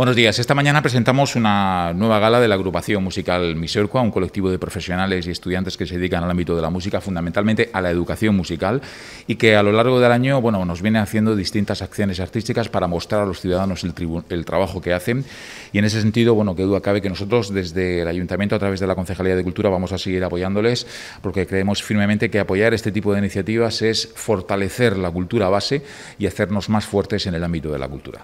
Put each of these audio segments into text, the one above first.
Buenos días. Esta mañana presentamos una nueva gala de la agrupación musical Miserqua, un colectivo de profesionales y estudiantes que se dedican al ámbito de la música, fundamentalmente a la educación musical, y que a lo largo del año bueno, nos viene haciendo distintas acciones artísticas para mostrar a los ciudadanos el, trabajo que hacen. Y en ese sentido, bueno, qué duda cabe que nosotros desde el Ayuntamiento, a través de la Concejalía de Cultura, vamos a seguir apoyándoles, porque creemos firmemente que apoyar este tipo de iniciativas es fortalecer la cultura base y hacernos más fuertes en el ámbito de la cultura.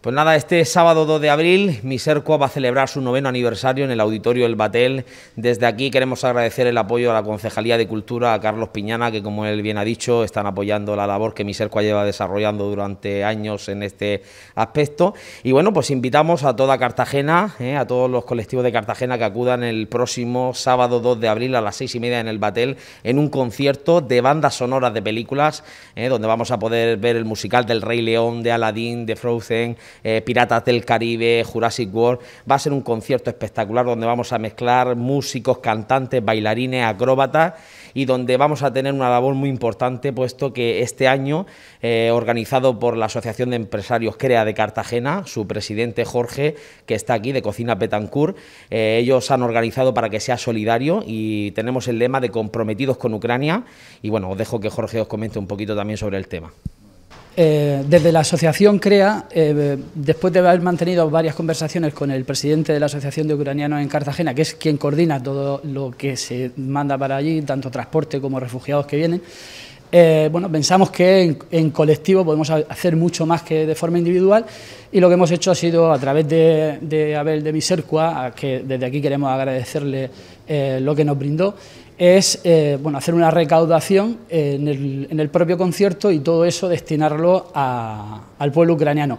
Pues nada, este sábado 2 de abril, Miserco va a celebrar su noveno aniversario en el Auditorio El Batel. Desde aquí queremos agradecer el apoyo a la Concejalía de Cultura, a Carlos Piñana, que como él bien ha dicho, están apoyando la labor que Miserco lleva desarrollando durante años en este aspecto. Y bueno, pues invitamos a toda Cartagena, eh, a todos los colectivos de Cartagena que acudan el próximo sábado 2 de abril a las seis y media en El Batel, en un concierto de bandas sonoras de películas, eh, donde vamos a poder ver el musical del Rey León, de Aladdin, de Frozen eh, Piratas del Caribe, Jurassic World. Va a ser un concierto espectacular donde vamos a mezclar músicos, cantantes, bailarines, acróbatas y donde vamos a tener una labor muy importante puesto que este año, eh, organizado por la Asociación de Empresarios CREA de Cartagena, su presidente Jorge, que está aquí de Cocina Petancourt, eh, ellos han organizado para que sea solidario y tenemos el lema de comprometidos con Ucrania y bueno, os dejo que Jorge os comente un poquito también sobre el tema. Eh, desde la asociación CREA, eh, después de haber mantenido varias conversaciones con el presidente de la Asociación de Ucranianos en Cartagena, que es quien coordina todo lo que se manda para allí, tanto transporte como refugiados que vienen, eh, bueno, pensamos que en, colectivo podemos hacer mucho más que de forma individual y lo que hemos hecho ha sido a través de, Abel de Miserqua, que desde aquí queremos agradecerle lo que nos brindó, es eh, bueno, hacer una recaudación en el, propio concierto y todo eso destinarlo al pueblo ucraniano.